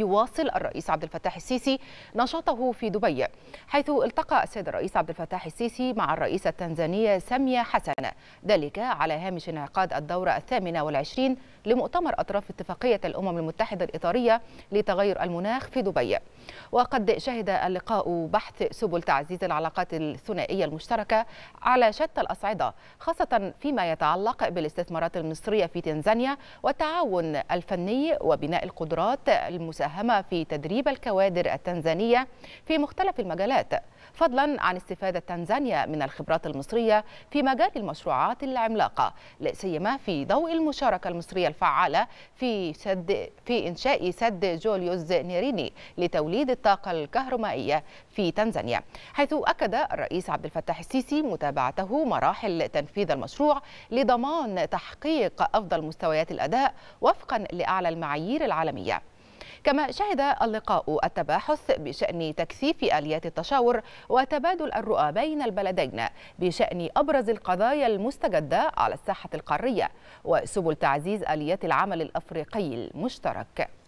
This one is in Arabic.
يواصل الرئيس عبد الفتاح السيسي نشاطه في دبي حيث التقى السيد الرئيس عبد الفتاح السيسي مع الرئيسة التنزانية سامية حسن ذلك على هامش انعقاد الدورة الثامنة والعشرين لمؤتمر أطراف اتفاقية الأمم المتحدة الإطارية لتغير المناخ في دبي وقد شهد اللقاء بحث سبل تعزيز العلاقات الثنائية المشتركة على شتى الأصعدة خاصة فيما يتعلق بالاستثمارات المصرية في تنزانيا والتعاون الفني وبناء القدرات المس ساهم في تدريب الكوادر التنزانية في مختلف المجالات فضلا عن استفادة تنزانيا من الخبرات المصرية في مجال المشروعات العملاقة لا سيما في ضوء المشاركة المصرية الفعالة في سد في إنشاء سد جوليوز نيريني لتوليد الطاقة الكهرومائية في تنزانيا حيث أكد الرئيس عبد الفتاح السيسي متابعته مراحل تنفيذ المشروع لضمان تحقيق أفضل مستويات الأداء وفقا لأعلى المعايير العالمية كما شهد اللقاء التباحث بشأن تكثيف آليات التشاور وتبادل الرؤى بين البلدين بشأن أبرز القضايا المستجدة على الساحة القارية وسبل تعزيز آليات العمل الأفريقي المشترك